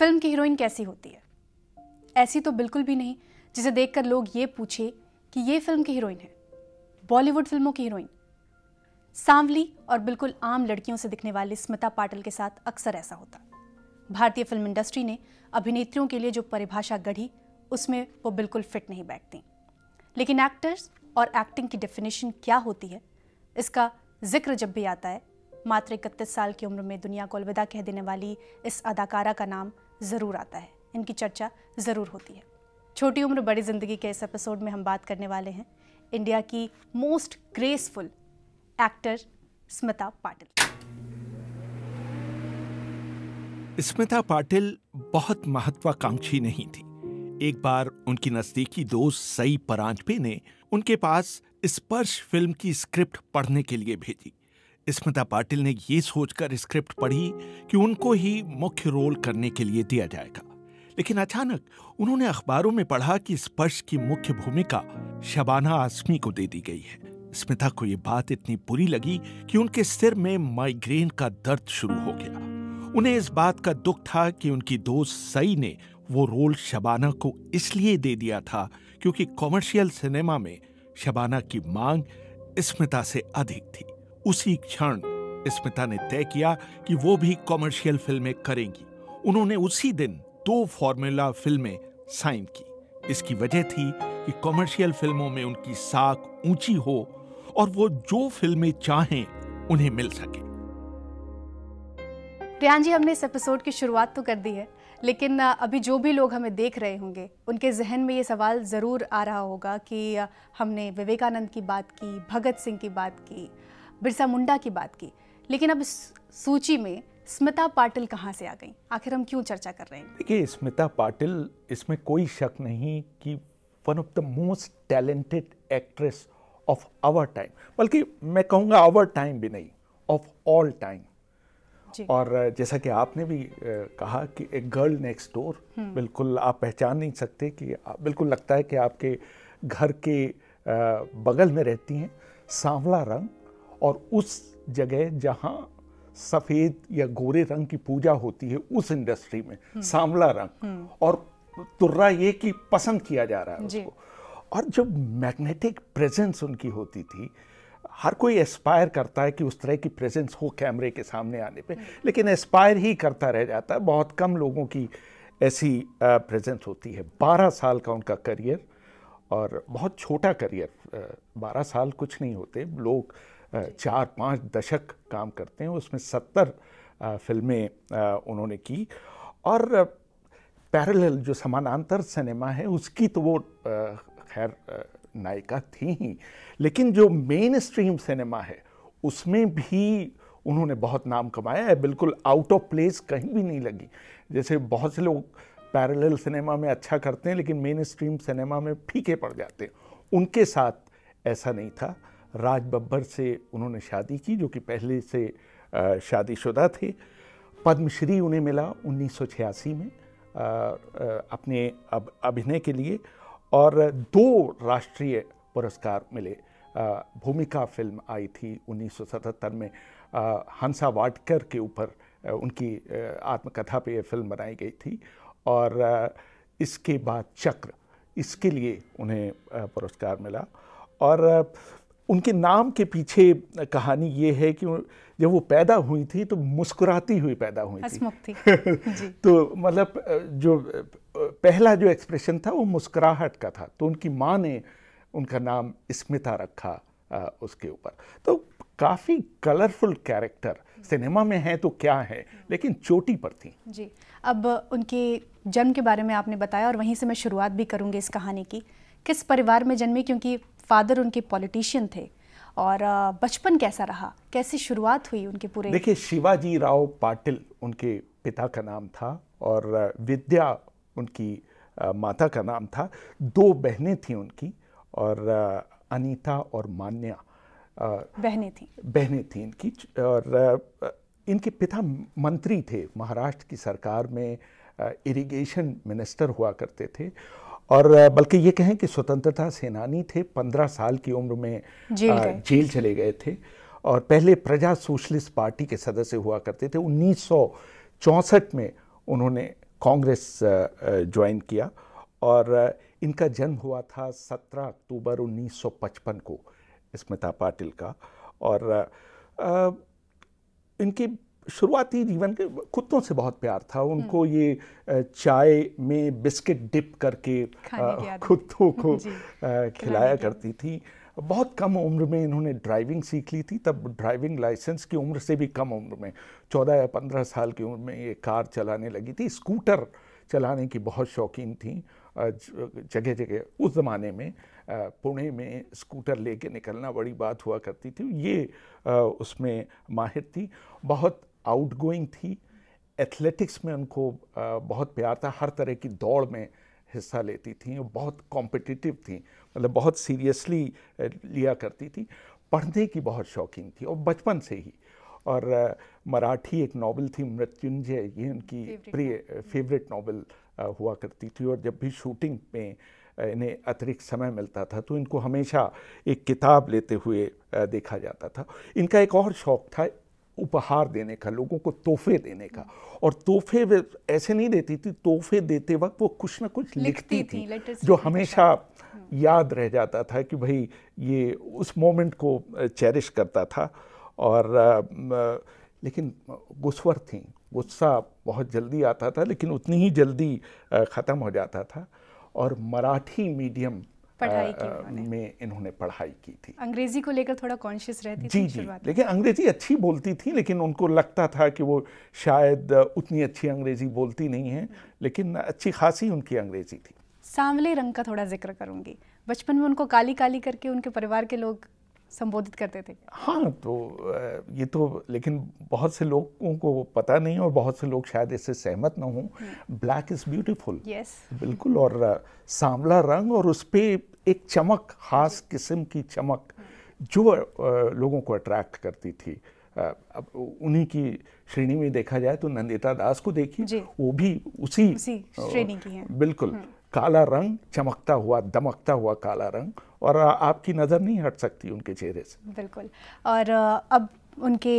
Film की heroine कैसी होती है ऐसी तो बिल्कुल भी नहीं जिसे देखकर लोग ये पूछे कि ये फिल्म की हीरोइन है बॉलीवुड फिल्मों की हीरोइन सांवली और बिल्कुल आम लड़कियों से दिखने वाली स्मिता पाटिल के साथ अक्सर ऐसा होता भारतीय फिल्म इंडस्ट्री ने अभिनेत्रियों के लिए जो परिभाषा गढ़ी उसमें वो बिल्कुल फिट नहीं बैठती लेकिन एक्टर्स और एक्टिंग की डेफिनेशन क्या होती है इसका जिक्र जब भी आता है मात्र इकतीस साल की उम्र में दुनिया को अलविदा कह देने वाली इस अदाकारा का नाम ज़रूर आता है इनकी चर्चा ज़रूर होती है छोटी उम्र बड़ी ज़िंदगी के इस एपिसोड में हम बात करने वाले हैं इंडिया की most graceful actor Smita Patil Smita Patil बहुत महत्वाकांक्षी नहीं थी एक बार उनकी नजदीकी दोस्त सई परांजपे ने उनके पास स्पर्श फिल्म की स्क्रिप्ट पढ़ने के लिए भेजी स्मिता पाटिल ने ये सोचकर स्क्रिप्ट पढ़ी कि उनको ही मुख्य रोल करने के लिए दिया जाएगा लेकिन अचानक उन्होंने अखबारों में पढ़ा कि स्पर्श की मुख्य भूमिका शबाना आसमी को दे दी गई है स्मिता को ये बात इतनी बुरी लगी कि उनके सिर में माइग्रेन का दर्द शुरू हो गया उन्हें इस बात का दुख था कि उनकी दोस्त सई ने वो रोल शबाना को इसलिए दे दिया था क्योंकि कॉमर्शियल सिनेमा में शबाना की मांग स्मिता से अधिक थी उसी क्षण स्मिता ने तय किया कि वो भी कॉमर्शियल फिल्में करेंगी उन्होंने उसी दिन दो फॉर्मूला फिल्में साइन की इसकी वजह थी कि कॉमर्शियल फिल्मों में उनकी साख ऊंची हो और वो जो फिल्में चाहें उन्हें मिल सके रियान जी हमने इस एपिसोड की शुरुआत तो कर दी है लेकिन अभी जो भी लोग हमें देख रहे होंगे उनके जहन में ये सवाल ज़रूर आ रहा होगा कि हमने विवेकानंद की बात की भगत सिंह की बात की बिरसा मुंडा की बात की लेकिन अब इस सूची में स्मिता पाटिल कहाँ से आ गई आखिर हम क्यों चर्चा कर रहे हैं देखिए स्मिता पाटिल इसमें कोई शक नहीं कि one of the most talented actress of our time बल्कि मैं कहूँगा आवर टाइम भी नहीं ऑफ ऑल टाइम और जैसा कि आपने भी कहा कि एक गर्ल नेक्स्ट डोर बिल्कुल आप पहचान नहीं सकते कि बिल्कुल लगता है कि आपके घर के बगल में रहती हैं सांवला रंग और उस जगह जहाँ सफ़ेद या गोरे रंग की पूजा होती है उस इंडस्ट्री में हम्म। सांवला रंग हम्म। और तुर्रा ये कि पसंद किया जा रहा है उसको और जब मैग्नेटिक प्रेजेंस उनकी होती थी हर कोई एस्पायर करता है कि उस तरह की प्रेजेंस हो कैमरे के सामने आने पे हम्म। लेकिन एस्पायर ही करता रह जाता है बहुत कम लोगों की ऐसी प्रेजेंस होती है बारह साल का उनका करियर और बहुत छोटा करियर बारह साल कुछ नहीं होते लोग चार पाँच दशक काम करते हैं उसमें सत्तर फिल्में उन्होंने की और पैरेलल जो समानांतर सिनेमा है उसकी तो वो खैर नायिका थी ही लेकिन जो मेन स्ट्रीम सिनेमा है उसमें भी उन्होंने बहुत नाम कमाया है बिल्कुल आउट ऑफ प्लेस कहीं भी नहीं लगी जैसे बहुत से लोग पैरेलल सिनेमा में अच्छा करते हैं लेकिन मेन स्ट्रीम सिनेमा में फीके पड़ जाते हैं उनके साथ ऐसा नहीं था राज बब्बर से उन्होंने शादी की जो कि पहले से शादीशुदा थे पद्मश्री उन्हें मिला उन्नीस में अपने अब अभिनय के लिए और दो राष्ट्रीय पुरस्कार मिले भूमिका फिल्म आई थी 1977 में हंसा वाडकर के ऊपर उनकी आत्मकथा पे यह फिल्म बनाई गई थी और इसके बाद चक्र इसके लिए उन्हें पुरस्कार मिला और उनके नाम के पीछे कहानी ये है कि जब वो पैदा हुई थी तो मुस्कुराती हुई पैदा हुई थी, थी। तो मतलब जो पहला जो एक्सप्रेशन था वो मुस्कुराहट का था तो उनकी माँ ने उनका नाम स्मिता रखा आ, उसके ऊपर तो काफ़ी कलरफुल कैरेक्टर सिनेमा में है तो क्या है लेकिन चोटी पर थी जी अब उनके जन्म के बारे में आपने बताया और वहीं से मैं शुरुआत भी करूँगी इस कहानी की किस परिवार में जन्मी क्योंकि फादर उनके पॉलिटिशियन थे और बचपन कैसा रहा कैसे शुरुआत हुई उनके पूरे देखिए शिवाजी राव पाटिल उनके पिता का नाम था और विद्या उनकी माता का नाम था दो बहनें थीं उनकी और अनीता और मान्या बहनें थीं बहनें थीं इनकी और इनके पिता मंत्री थे महाराष्ट्र की सरकार में इरिगेशन मिनिस्टर हुआ करते थे और बल्कि ये कहें कि स्वतंत्रता सेनानी थे पंद्रह साल की उम्र में जेल, जेल चले गए थे और पहले प्रजा सोशलिस्ट पार्टी के सदस्य हुआ करते थे उन्नीस में उन्होंने कांग्रेस ज्वाइन किया और इनका जन्म हुआ था 17 अक्टूबर 1955 को स्मिता पाटिल का और आ, इनकी शुरुआती जीवन के कुत्तों से बहुत प्यार था उनको हम्म। ये चाय में बिस्किट डिप करके कुत्तों को खिलाया करती थी बहुत कम उम्र में इन्होंने ड्राइविंग सीख ली थी तब ड्राइविंग लाइसेंस की उम्र से भी कम उम्र में चौदह या पंद्रह साल की उम्र में ये कार चलाने लगी थी स्कूटर चलाने की बहुत शौकीन थी जगह जगह उस ज़माने में पुणे में स्कूटर लेके निकलना बड़ी बात हुआ करती थी ये उसमें माहिर थी बहुत आउटगोइंग थी एथलेटिक्स में उनको बहुत प्यार था हर तरह की दौड़ में हिस्सा लेती थी और बहुत कॉम्पिटिटिव थी मतलब बहुत सीरियसली लिया करती थी पढ़ने की बहुत शौकीन थी और बचपन से ही और मराठी एक नावल थी मृत्युंजय ये उनकी प्रिय फेवरेट नावल हुआ करती थी और जब भी शूटिंग में इन्हें अतिरिक्त समय मिलता था तो इनको हमेशा एक किताब लेते हुए देखा जाता था इनका एक और शौक था उपहार देने का लोगों को तोहफे देने का और तोहफे ऐसे नहीं देती थी तोहफे देते वक्त वो कुछ ना कुछ लिखती थी, थी जो हमेशा हम्म। याद रह जाता था कि भाई ये उस मोमेंट को चेरिश करता था और लेकिन गुस्वर थी गुस्सा बहुत जल्दी आता था लेकिन उतनी ही जल्दी ख़त्म हो जाता था और मराठी मीडियम पढ़ाई की में इन्होंने पढ़ाई की थी अंग्रेजी को लेकर थोड़ा कॉन्शियस रहती जी थी जी लेकिन अंग्रेजी अच्छी बोलती थी लेकिन उनको लगता था कि वो शायद उतनी अच्छी अंग्रेजी बोलती नहीं है लेकिन अच्छी खासी उनकी अंग्रेजी थी सांवले रंग का थोड़ा जिक्र करूंगी बचपन में उनको काली काली करके उनके परिवार के लोग संबोधित करते थे हाँ तो ये तो लेकिन बहुत से लोगों को पता नहीं और बहुत से लोग शायद इससे सहमत ना हों ब्लैक इज़ ब्यूटीफुल यस बिल्कुल और सांवला रंग और उस पर एक चमक खास किस्म की चमक जो लोगों को अट्रैक्ट करती थी अब उन्हीं की श्रेणी में देखा जाए तो नंदिता दास को देखिए वो भी उसी, उसी श्रेणी की है बिल्कुल हम्म। काला रंग चमकता हुआ दमकता हुआ काला रंग और आपकी नज़र नहीं हट सकती उनके चेहरे से बिल्कुल और अब उनके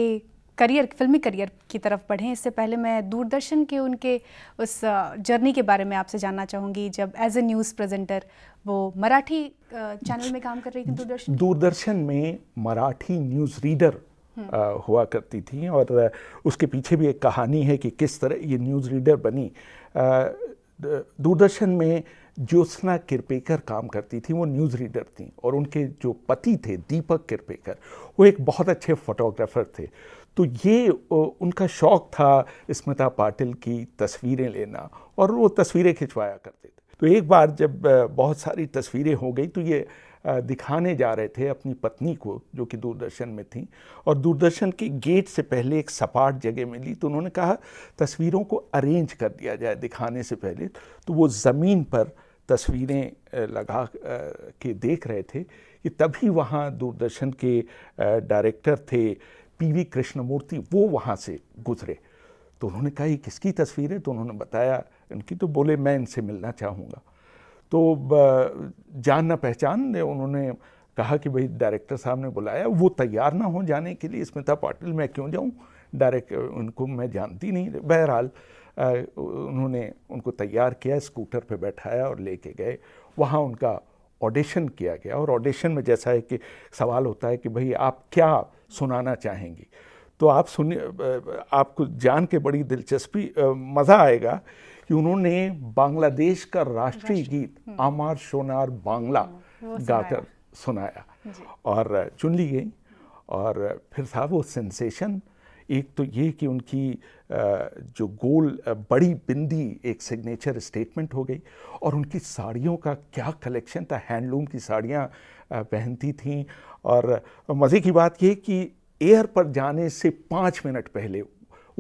करियर फिल्मी करियर की तरफ बढ़ें इससे पहले मैं दूरदर्शन के उनके उस जर्नी के बारे में आपसे जानना चाहूँगी जब एज ए न्यूज़ प्रेजेंटर वो मराठी चैनल में काम कर रही थी दूरदर्शन दूरदर्शन में मराठी न्यूज़ हम्म। रीडर हुआ करती थी और उसके पीछे भी एक कहानी है कि किस तरह ये न्यूज़ रीडर बनी दूरदर्शन में ज्योत्सना किरपेकर काम करती थी वो न्यूज़ रीडर थी और उनके जो पति थे दीपक किरपेकर वो एक बहुत अच्छे फोटोग्राफर थे तो ये उनका शौक़ था स्मिता पाटिल की तस्वीरें लेना और वो तस्वीरें खिंचवाया करते थे तो एक बार जब बहुत सारी तस्वीरें हो गई तो ये दिखाने जा रहे थे अपनी पत्नी को जो कि दूरदर्शन में थी और दूरदर्शन के गेट से पहले एक सपाट जगह मिली तो उन्होंने कहा तस्वीरों को अरेंज कर दिया जाए दिखाने से पहले तो वो ज़मीन पर तस्वीरें लगा के देख रहे थे कि तभी वहाँ दूरदर्शन के डायरेक्टर थे पीवी कृष्णमूर्ति वो वहाँ से गुजरे तो उन्होंने कहा ये किसकी तस्वीर है तो उन्होंने बताया इनकी तो बोले मैं इनसे मिलना चाहूँगा तो जान ना पहचान ने उन्होंने कहा कि भाई डायरेक्टर साहब ने बुलाया वो तैयार ना हो जाने के लिए स्मिता पाटिल मैं क्यों जाऊँ डायरेक्ट उनको मैं जानती नहीं बहरहाल उन्होंने उनको तैयार किया स्कूटर पे बैठाया और लेके गए वहाँ उनका ऑडिशन किया गया और ऑडिशन में जैसा है कि सवाल होता है कि भाई आप क्या सुनाना चाहेंगी तो आप सुनिए आपको जान के बड़ी दिलचस्पी मज़ा आएगा कि उन्होंने बांग्लादेश का राष्ट्रीय गीत हम्म। आमार सोनार बांग्ला गाकर हाँ, सुनाया और चुन ली गई और फिर था वो सेंसेशन एक तो ये कि उनकी जो गोल बड़ी बिंदी एक सिग्नेचर स्टेटमेंट हो गई और उनकी साड़ियों का क्या कलेक्शन था हैंडलूम की साड़ियाँ पहनती थीं और मज़े की बात यह कि एयर पर जाने से पाँच मिनट पहले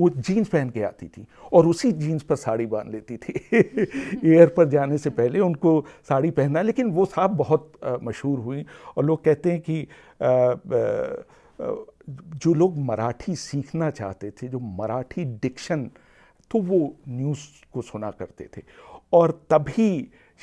वो जीन्स पहन के आती थी और उसी जीन्स पर साड़ी बांध लेती थी एयर पर जाने से पहले उनको साड़ी पहनना लेकिन वो साहब बहुत मशहूर हुई और लोग कहते हैं कि आ, आ, जो लोग मराठी सीखना चाहते थे जो मराठी डिक्शन तो वो न्यूज़ को सुना करते थे और तभी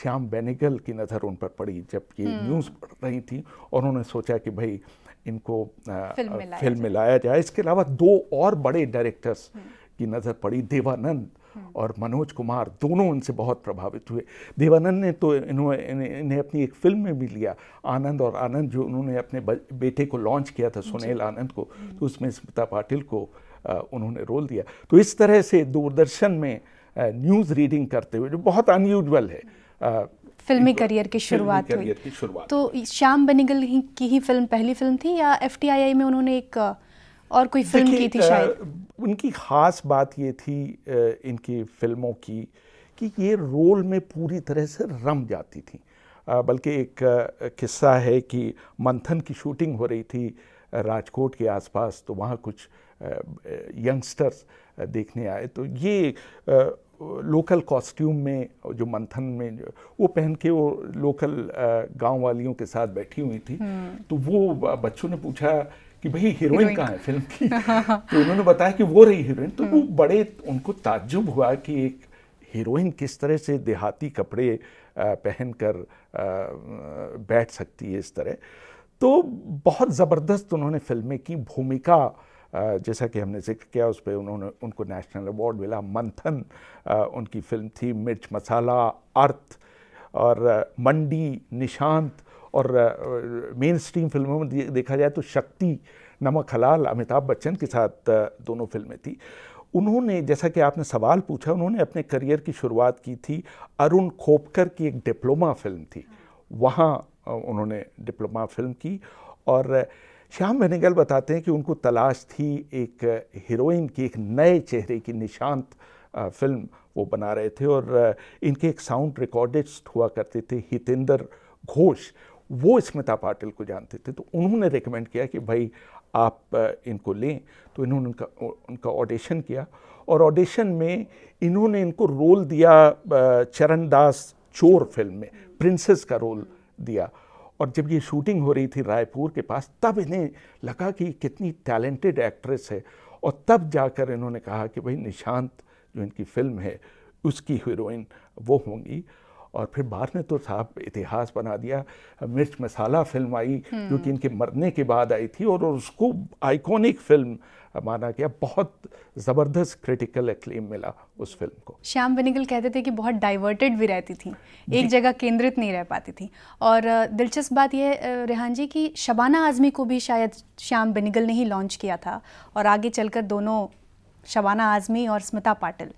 श्याम बेनेगल की नज़र उन पर पड़ी जब ये न्यूज़ हम्म। पढ़ रही थी और उन्होंने सोचा कि भाई इनको फिल्म में लाया जाए इसके अलावा दो और बड़े डायरेक्टर्स हम्म। की नज़र पड़ी देवानंद हम्म। और मनोज कुमार दोनों उनसे बहुत प्रभावित हुए देवानंद ने तो इन्होंने इन्हें अपनी एक फिल्म में भी लिया आनंद और आनंद जो उन्होंने अपने बेटे को लॉन्च किया था सुनील आनंद को हम्म। तो उसमें स्मिता पाटिल को उन्होंने रोल दिया तो इस तरह से दूरदर्शन में न्यूज़ रीडिंग करते हुए जो बहुत अनयूजल है फिल्मी करियर की शुरुआत हुई की शुरुआत तो श्याम ही की ही फिल्म पहली फिल्म थी या एफ में उन्होंने एक और कोई फिल्म की थी शायद उनकी ख़ास बात ये थी इनकी फिल्मों की कि ये रोल में पूरी तरह से रम जाती थी बल्कि एक किस्सा है कि मंथन की शूटिंग हो रही थी राजकोट के आसपास तो वहाँ कुछ यंगस्टर्स देखने आए तो ये लोकल कॉस्ट्यूम में जो मंथन में जो, वो पहन के वो लोकल गांव वालियों के साथ बैठी हुई थी हम्म। तो वो बच्चों ने पूछा कि भाई हीरोइन कहाँ है फिल्म की तो उन्होंने बताया कि वो रही हीरोइन तो वो हम्म। बड़े उनको ताज्जुब हुआ कि एक हीरोइन किस तरह से देहाती कपड़े पहन कर बैठ सकती है इस तरह तो बहुत ज़बरदस्त उन्होंने फिल्में की भूमिका जैसा कि हमने जिक्र किया उस पर उन्होंने उनको नेशनल अवार्ड मिला मंथन उनकी फिल्म थी मिर्च मसाला अर्थ और मंडी निशांत और मेन स्ट्रीम फिल्मों में देखा जाए तो शक्ति नमक हलाल अमिताभ बच्चन के साथ दोनों फिल्में थी उन्होंने जैसा कि आपने सवाल पूछा उन्होंने अपने करियर की शुरुआत की थी अरुण खोपकर की एक डिप्लोमा फिल्म थी वहाँ उन्होंने डिप्लोमा फिल्म की और श्याम बेनेगल बताते हैं कि उनको तलाश थी एक हीरोइन की एक नए चेहरे की निशांत फिल्म वो बना रहे थे और इनके एक साउंड रिकॉर्डिस्ट हुआ करते थे हितेंद्र घोष वो स्मिता पाटिल को जानते थे तो उन्होंने रिकमेंड किया कि भाई आप इनको लें तो इन्होंने उनका उनका ऑडिशन किया और ऑडिशन में इन्होंने इनको रोल दिया चरणदास चोर फिल्म में प्रिंसेस का रोल दिया और जब ये शूटिंग हो रही थी रायपुर के पास तब इन्हें लगा कि कितनी टैलेंटेड एक्ट्रेस है और तब जाकर इन्होंने कहा कि भाई निशांत जो इनकी फिल्म है उसकी हीरोइन वो होंगी और फिर बाद में तो साहब इतिहास बना दिया मिर्च मसाला फिल्म आई जो कि हम्म। इनके मरने के बाद आई थी और उसको आइकॉनिक फिल्म माना गया बहुत ज़बरदस्त क्रिटिकल एक्लेम मिला उस फिल्म को श्याम बेनेगल कहते थे कि बहुत डाइवर्टेड भी रहती थी एक जगह केंद्रित नहीं रह पाती थी और दिलचस्प बात यह रेहान जी कि शबाना आज़मी को भी शायद श्याम बेनेगल ने ही लॉन्च किया था और आगे चलकर दोनों शबाना आज़मी और स्मिता पाटिल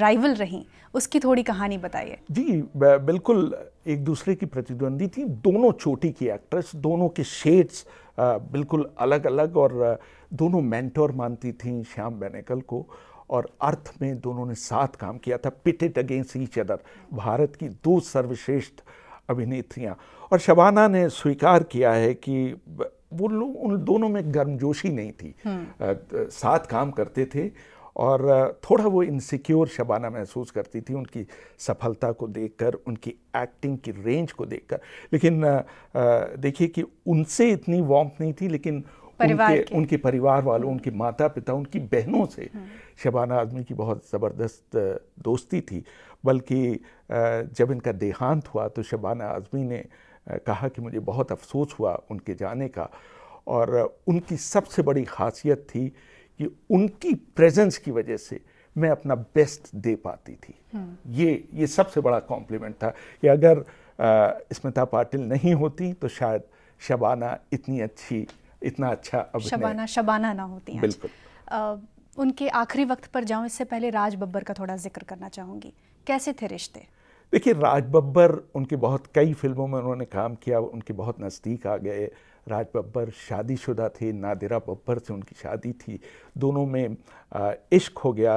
राइवल रहीं उसकी थोड़ी कहानी बताइए जी बिल्कुल एक दूसरे की प्रतिद्वंदी थी दोनों चोटी की एक्ट्रेस दोनों के शेड्स बिल्कुल अलग अलग और दोनों मेंटोर मानती थी श्याम बेनेकल को और अर्थ में दोनों ने साथ काम किया था pitted against each other Bharat की दो सर्वश्रेष्ठ अभिनेत्रियाँ और शबाना ने स्वीकार किया है कि वो लोग उन दोनों में गर्मजोशी नहीं थी आ, हम्म। साथ काम करते थे और थोड़ा वो इनसिक्योर शबाना महसूस करती थी उनकी सफलता को देखकर उनकी एक्टिंग की रेंज को देखकर लेकिन देखिए कि उनसे इतनी वॉम्प नहीं थी लेकिन परिवार उनके, उनके परिवार वालों हम्म। उनके माता पिता उनकी बहनों से हम्म। शबाना आजमी की बहुत ज़बरदस्त दोस्ती थी बल्कि जब इनका देहांत हुआ तो शबाना आजमी ने कहा कि मुझे बहुत अफसोस हुआ उनके जाने का और उनकी सबसे बड़ी खासियत थी कि उनकी प्रेजेंस की वजह से मैं अपना बेस्ट दे पाती थी हम्म। ये ये सबसे बड़ा कॉम्प्लीमेंट था कि अगर स्मिता पाटिल नहीं होती तो शायद शबाना इतनी अच्छी इतना अच्छा शबाना शबाना ना होती बिल्कुल आ, उनके आखिरी वक्त पर जाऊं इससे पहले राज बब्बर का थोड़ा जिक्र करना चाहूँगी कैसे थे रिश्ते देखिए राज बब्बर उनकी बहुत कई फिल्मों में उन्होंने काम किया उनके बहुत नज़दीक आ गए राज बब्बर शादीशुदा थे नादिरा बब्बर से उनकी शादी थी दोनों में इश्क हो गया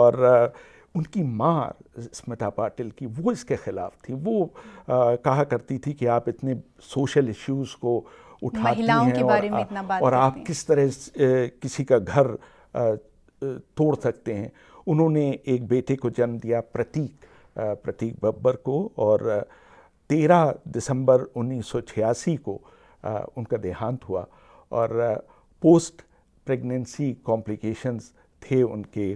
और उनकी माँ स्मिता पाटिल की वो इसके ख़िलाफ़ थी वो कहा करती थी कि आप इतने सोशल इश्यूज़ को उठाती हैं के और, में इतना बात और आप किस तरह किसी का घर तोड़ सकते हैं उन्होंने एक बेटे को जन्म दिया प्रतीक प्रतीक बब्बर को और 13 दिसंबर 1986 को उनका देहांत हुआ और पोस्ट प्रेगनेंसी कॉम्प्लिकेशंस थे उनके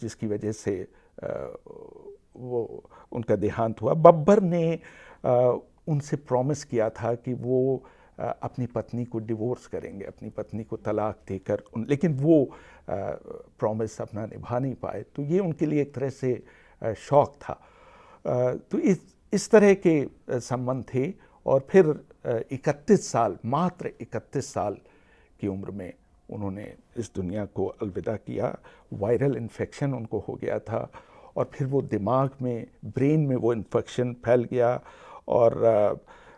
जिसकी वजह से वो उनका देहांत हुआ बब्बर ने उनसे प्रॉमिस किया था कि वो अपनी पत्नी को डिवोर्स करेंगे अपनी पत्नी को तलाक देकर लेकिन वो प्रॉमिस अपना निभा नहीं पाए तो ये उनके लिए एक तरह से शौक़ था तो इस इस तरह के संबंध थे और फिर 31 साल मात्र 31 साल की उम्र में उन्होंने इस दुनिया को अलविदा किया वायरल इन्फेक्शन उनको हो गया था और फिर वो दिमाग में ब्रेन में वो इन्फेक्शन फैल गया और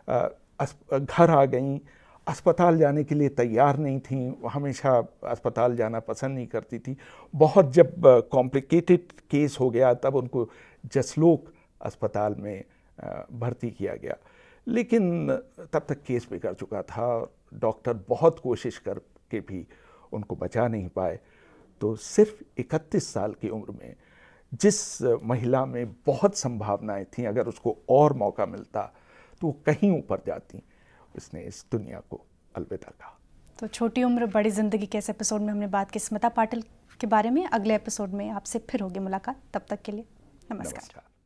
घर आ गई अस्पताल जाने के लिए तैयार नहीं थी हमेशा अस्पताल जाना पसंद नहीं करती थी बहुत जब कॉम्प्लिकेटेड केस हो गया तब उनको जसलोक अस्पताल में भर्ती किया गया लेकिन तब तक केस बिगड़ चुका था डॉक्टर बहुत कोशिश करके भी उनको बचा नहीं पाए तो सिर्फ 31 साल की उम्र में जिस महिला में बहुत संभावनाएं थीं अगर उसको और मौका मिलता तो वो कहीं ऊपर जाती उसने इस दुनिया को अलविदा कहा तो छोटी उम्र बड़ी ज़िंदगी के इस एपिसोड में हमने बात की स्मिता पाटिल के बारे में अगले एपिसोड में आपसे फिर होगी मुलाकात तब तक के लिए नमस्कार, नमस्कार।